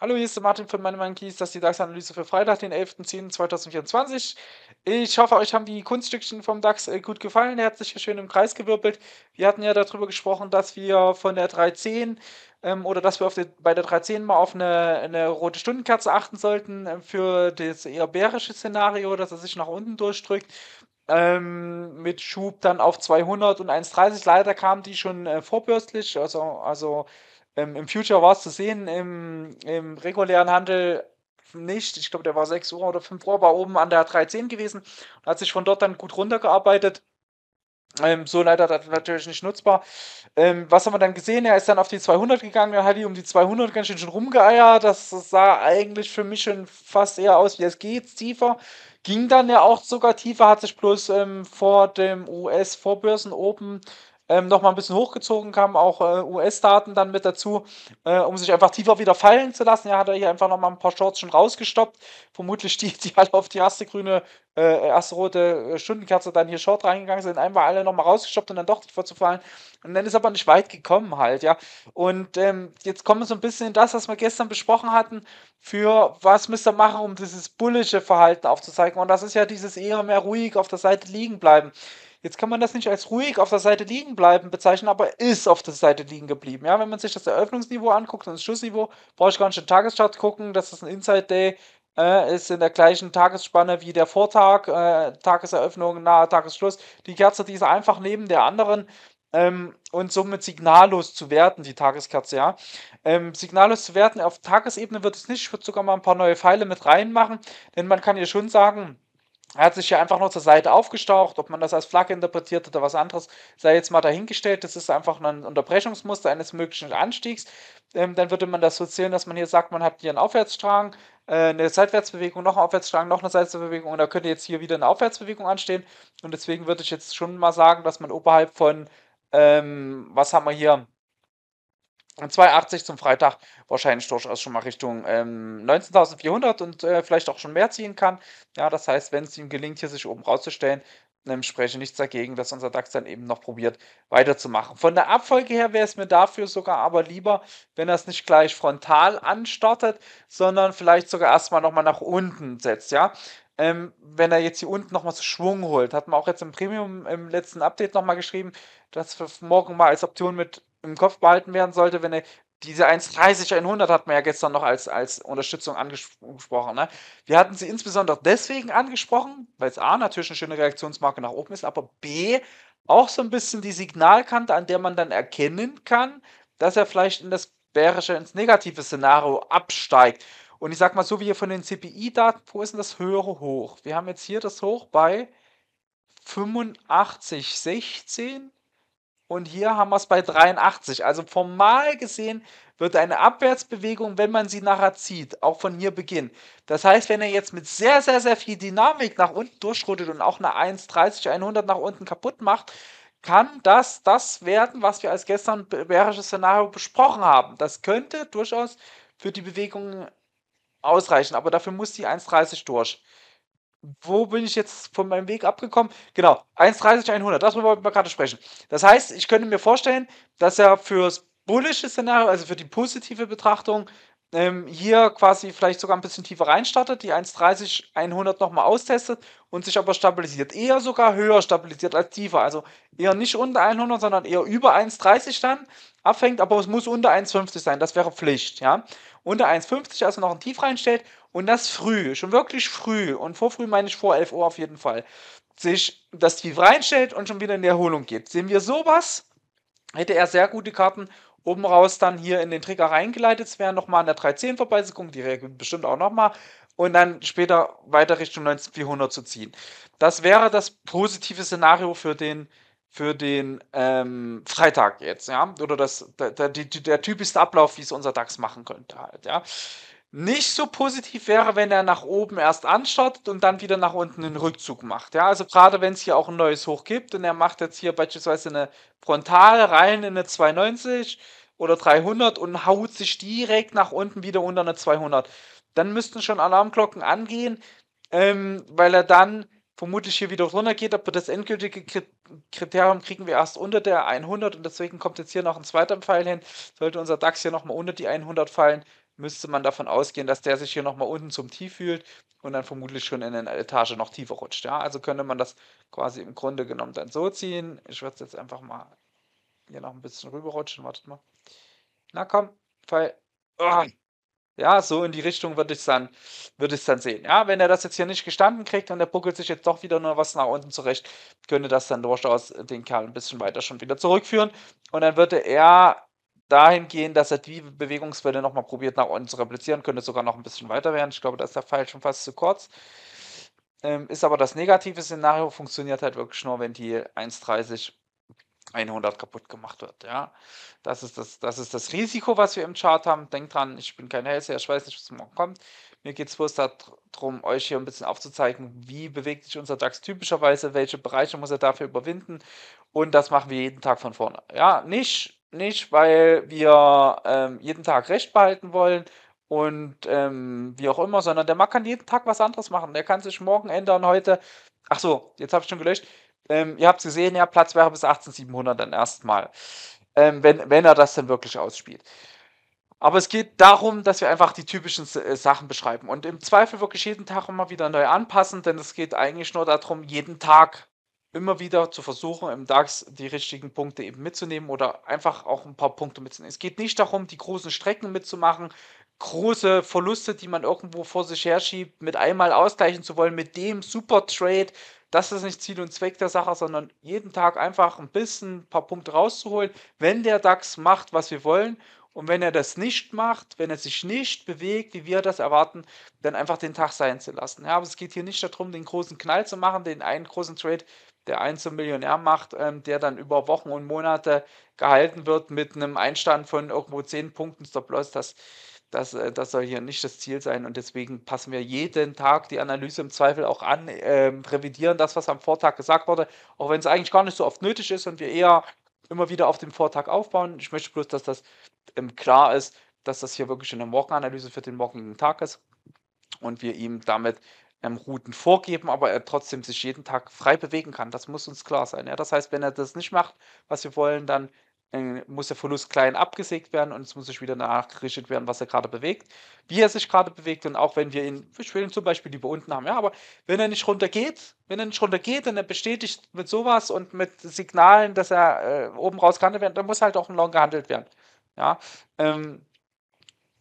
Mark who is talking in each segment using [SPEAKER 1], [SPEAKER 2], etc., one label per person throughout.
[SPEAKER 1] Hallo, hier ist der Martin von Money Monkeys, das ist die DAX-Analyse für Freitag, den 11.10.2024. Ich hoffe, euch haben die Kunststückchen vom DAX äh, gut gefallen. Er hat sich hier schön im Kreis gewirbelt. Wir hatten ja darüber gesprochen, dass wir von der 310 ähm, oder dass wir auf die, bei der 310 mal auf eine, eine rote Stundenkerze achten sollten äh, für das eher bärische Szenario, dass er sich nach unten durchdrückt ähm, mit Schub dann auf 200 und 1,30. Leider kam die schon äh, vorbürstlich, also, also ähm, im Future war es zu sehen, im, im regulären Handel nicht. Ich glaube, der war 6 Uhr oder 5 Uhr, war oben an der 310 gewesen und hat sich von dort dann gut runtergearbeitet. Ähm, so leider natürlich nicht nutzbar. Ähm, was haben wir dann gesehen? Er ist dann auf die 200 gegangen, er hat die um die 200 ganz schön schon rumgeeiert. Das, das sah eigentlich für mich schon fast eher aus, wie es geht, tiefer. Ging dann ja auch sogar tiefer, hat sich bloß ähm, vor dem US-Vorbörsen Open ähm, nochmal ein bisschen hochgezogen, kamen auch äh, US-Daten dann mit dazu, äh, um sich einfach tiefer wieder fallen zu lassen. Ja, hat er hier einfach nochmal ein paar Shorts schon rausgestoppt. Vermutlich die, die alle auf die erste grüne, äh, erste rote äh, Stundenkerze dann hier Short reingegangen sind, einmal alle nochmal rausgestoppt und dann doch tiefer zu fallen. Und dann ist aber nicht weit gekommen halt, ja. Und ähm, jetzt kommen wir so ein bisschen in das, was wir gestern besprochen hatten, für was müsst ihr machen, um dieses bullische Verhalten aufzuzeigen. Und das ist ja dieses eher mehr ruhig auf der Seite liegen bleiben. Jetzt kann man das nicht als ruhig auf der Seite liegen bleiben bezeichnen, aber ist auf der Seite liegen geblieben. Ja, wenn man sich das Eröffnungsniveau anguckt und das Schussniveau, brauche ich gar nicht den Tageschart gucken. Das ist ein Inside Day, äh, ist in der gleichen Tagesspanne wie der Vortag, äh, Tageseröffnung, nahe Tagesschluss. Die Kerze, die ist einfach neben der anderen. Ähm, und somit signallos zu werten, die Tageskerze, ja. Ähm, signallos zu werten, auf Tagesebene wird es nicht, ich würde sogar mal ein paar neue Pfeile mit reinmachen, denn man kann hier schon sagen, er hat sich ja einfach nur zur Seite aufgestaucht, ob man das als Flagge interpretiert oder was anderes, sei jetzt mal dahingestellt, das ist einfach ein Unterbrechungsmuster eines möglichen Anstiegs. Ähm, dann würde man das so zählen, dass man hier sagt, man hat hier einen Aufwärtsstrang, äh, eine Seitwärtsbewegung, noch einen Aufwärtsstrang, noch eine Seitwärtsbewegung und da könnte jetzt hier wieder eine Aufwärtsbewegung anstehen. Und deswegen würde ich jetzt schon mal sagen, dass man oberhalb von, ähm, was haben wir hier, 2,80 zum Freitag wahrscheinlich durchaus schon mal Richtung ähm, 19.400 und äh, vielleicht auch schon mehr ziehen kann. Ja, das heißt, wenn es ihm gelingt, hier sich oben rauszustellen, dann spreche nichts dagegen, dass unser DAX dann eben noch probiert weiterzumachen. Von der Abfolge her wäre es mir dafür sogar aber lieber, wenn er es nicht gleich frontal anstartet, sondern vielleicht sogar erstmal nochmal nach unten setzt, ja. Ähm, wenn er jetzt hier unten nochmal zu Schwung holt, hat man auch jetzt im Premium im letzten Update nochmal geschrieben, dass wir morgen mal als Option mit im Kopf behalten werden sollte, wenn er diese 1,30 100 hat man ja gestern noch als, als Unterstützung angesprochen. Ne? Wir hatten sie insbesondere deswegen angesprochen, weil es A natürlich eine schöne Reaktionsmarke nach oben ist, aber B auch so ein bisschen die Signalkante, an der man dann erkennen kann, dass er vielleicht in das bärische, ins negative Szenario absteigt. Und ich sag mal, so wie hier von den CPI-Daten, wo ist denn das höhere Hoch? Wir haben jetzt hier das Hoch bei 85,16 und hier haben wir es bei 83. Also formal gesehen wird eine Abwärtsbewegung, wenn man sie nachher zieht, auch von hier beginnen. Das heißt, wenn er jetzt mit sehr, sehr, sehr viel Dynamik nach unten durchschrottet und auch eine 1,30, 100 nach unten kaputt macht, kann das das werden, was wir als gestern bärisches Szenario besprochen haben. Das könnte durchaus für die Bewegung ausreichen, aber dafür muss die 1,30 durch wo bin ich jetzt von meinem Weg abgekommen? Genau, 1,30, 100, darüber wollten wir gerade sprechen. Das heißt, ich könnte mir vorstellen, dass er fürs bullische Szenario, also für die positive Betrachtung, ähm, hier quasi vielleicht sogar ein bisschen tiefer reinstartet, die 1,30, 100 nochmal austestet und sich aber stabilisiert. Eher sogar höher stabilisiert als tiefer. Also eher nicht unter 100, sondern eher über 1,30 dann abfängt, aber es muss unter 1,50 sein. Das wäre Pflicht, ja. Unter 1,50 also noch ein Tief reinstellt und das früh, schon wirklich früh und vor früh meine ich vor 11 Uhr auf jeden Fall, sich das Tief reinstellt und schon wieder in die Erholung geht. Sehen wir sowas, hätte er sehr gute Karten, oben raus dann hier in den Trigger reingeleitet zu werden, nochmal an der 310 vorbeizugucken, die reagiert bestimmt auch nochmal, und dann später weiter Richtung 19400 zu ziehen. Das wäre das positive Szenario für den, für den ähm, Freitag jetzt, ja, oder das, der, der, der typischste Ablauf, wie es unser DAX machen könnte halt, ja nicht so positiv wäre, wenn er nach oben erst anschottet und dann wieder nach unten einen Rückzug macht. Ja, also gerade wenn es hier auch ein neues Hoch gibt und er macht jetzt hier beispielsweise eine Frontale rein in eine 290 oder 300 und haut sich direkt nach unten wieder unter eine 200, dann müssten schon Alarmglocken angehen, ähm, weil er dann vermutlich hier wieder runter geht, aber das endgültige Kriterium kriegen wir erst unter der 100 und deswegen kommt jetzt hier noch ein zweiter Pfeil hin. Sollte unser DAX hier nochmal unter die 100 fallen, müsste man davon ausgehen, dass der sich hier nochmal unten zum Tief fühlt und dann vermutlich schon in eine Etage noch tiefer rutscht. Ja, also könnte man das quasi im Grunde genommen dann so ziehen. Ich würde es jetzt einfach mal hier noch ein bisschen rüberrutschen. Wartet mal. Na komm, Pfeil. Oh. Ja, so in die Richtung würde ich dann würde dann sehen. Ja, wenn er das jetzt hier nicht gestanden kriegt und er buckelt sich jetzt doch wieder nur was nach unten zurecht, könnte das dann durchaus den Kerl ein bisschen weiter schon wieder zurückführen und dann würde er dahingehend, dass er die Bewegungswelle nochmal probiert, nach unten zu replizieren. Könnte sogar noch ein bisschen weiter werden. Ich glaube, da ist der Pfeil schon fast zu kurz. Ähm, ist aber das negative Szenario, funktioniert halt wirklich nur, wenn die 1,30 100 kaputt gemacht wird. Ja, das ist das, das ist das Risiko, was wir im Chart haben. Denkt dran, ich bin kein Hellseher, ich weiß nicht, was morgen kommt. Mir geht es bloß darum, euch hier ein bisschen aufzuzeigen, wie bewegt sich unser DAX typischerweise, welche Bereiche muss er dafür überwinden. Und das machen wir jeden Tag von vorne. Ja, nicht nicht, weil wir ähm, jeden Tag Recht behalten wollen und ähm, wie auch immer, sondern der Mann kann jeden Tag was anderes machen. Der kann sich morgen ändern, heute. Ach so, jetzt habe ich schon gelöscht. Ähm, ihr habt es gesehen, ja, Platz wäre bis 18700 dann erstmal, ähm, wenn, wenn er das dann wirklich ausspielt. Aber es geht darum, dass wir einfach die typischen äh, Sachen beschreiben und im Zweifel wirklich jeden Tag immer wieder neu anpassen, denn es geht eigentlich nur darum, jeden Tag immer wieder zu versuchen, im DAX die richtigen Punkte eben mitzunehmen oder einfach auch ein paar Punkte mitzunehmen. Es geht nicht darum, die großen Strecken mitzumachen, große Verluste, die man irgendwo vor sich herschiebt, mit einmal ausgleichen zu wollen, mit dem Super Trade. Das ist nicht Ziel und Zweck der Sache, sondern jeden Tag einfach ein bisschen ein paar Punkte rauszuholen, wenn der DAX macht, was wir wollen. Und wenn er das nicht macht, wenn er sich nicht bewegt, wie wir das erwarten, dann einfach den Tag sein zu lassen. Ja, aber es geht hier nicht darum, den großen Knall zu machen, den einen großen Trade der einen zum Millionär macht, ähm, der dann über Wochen und Monate gehalten wird mit einem Einstand von irgendwo zehn Punkten Stop-Loss, das, das, äh, das soll hier nicht das Ziel sein. Und deswegen passen wir jeden Tag die Analyse im Zweifel auch an, ähm, revidieren das, was am Vortag gesagt wurde, auch wenn es eigentlich gar nicht so oft nötig ist und wir eher immer wieder auf dem Vortag aufbauen. Ich möchte bloß, dass das ähm, klar ist, dass das hier wirklich eine Morgenanalyse für den morgigen Tag ist und wir ihm damit ähm, Routen vorgeben, aber er trotzdem sich jeden Tag frei bewegen kann. Das muss uns klar sein. Ja? Das heißt, wenn er das nicht macht, was wir wollen, dann äh, muss der Verlust klein abgesägt werden und es muss sich wieder nachgerichtet werden, was er gerade bewegt, wie er sich gerade bewegt und auch wenn wir ihn, ich will ihn zum Beispiel lieber unten haben, ja, aber wenn er nicht runtergeht, wenn er nicht runtergeht und er bestätigt mit sowas und mit Signalen, dass er äh, oben raus gehandelt wird, dann muss halt auch ein Long gehandelt werden. Ja, ähm,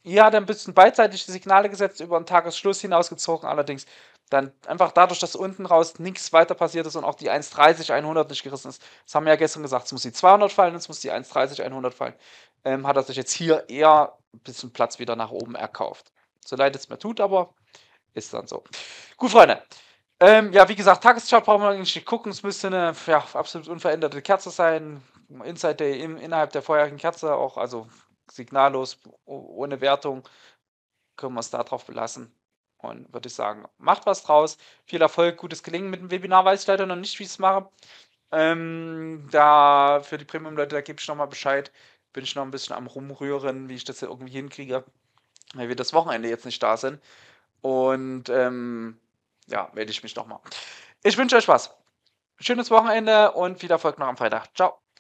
[SPEAKER 1] hier hat er ein bisschen beidseitig die Signale gesetzt, über den Tagesschluss hinausgezogen, allerdings dann einfach dadurch, dass unten raus nichts weiter passiert ist und auch die 1,30, 100 nicht gerissen ist. Das haben wir ja gestern gesagt, es muss die 200 fallen, es muss die 1,30, 100 fallen. Ähm, hat er sich jetzt hier eher ein bisschen Platz wieder nach oben erkauft. So leid es mir tut, aber ist dann so. Gut, Freunde. Ähm, ja, wie gesagt, Tageschart brauchen wir eigentlich nicht gucken. Es müsste eine ja, absolut unveränderte Kerze sein. Inside Day in, innerhalb der vorherigen Kerze auch, also signallos, ohne Wertung, können wir es darauf belassen. Und würde ich sagen, macht was draus. Viel Erfolg, gutes Gelingen mit dem Webinar. Weiß ich leider noch nicht, wie ich es mache. Ähm, da für die Premium-Leute, da gebe ich nochmal Bescheid. Bin ich noch ein bisschen am Rumrühren, wie ich das irgendwie hinkriege, weil wir das Wochenende jetzt nicht da sind. Und ähm, ja, melde ich mich nochmal. Ich wünsche euch was. Schönes Wochenende und viel Erfolg noch am Freitag. Ciao.